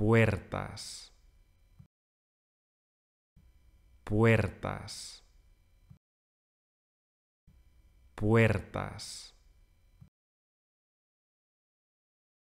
puertas, puertas, puertas.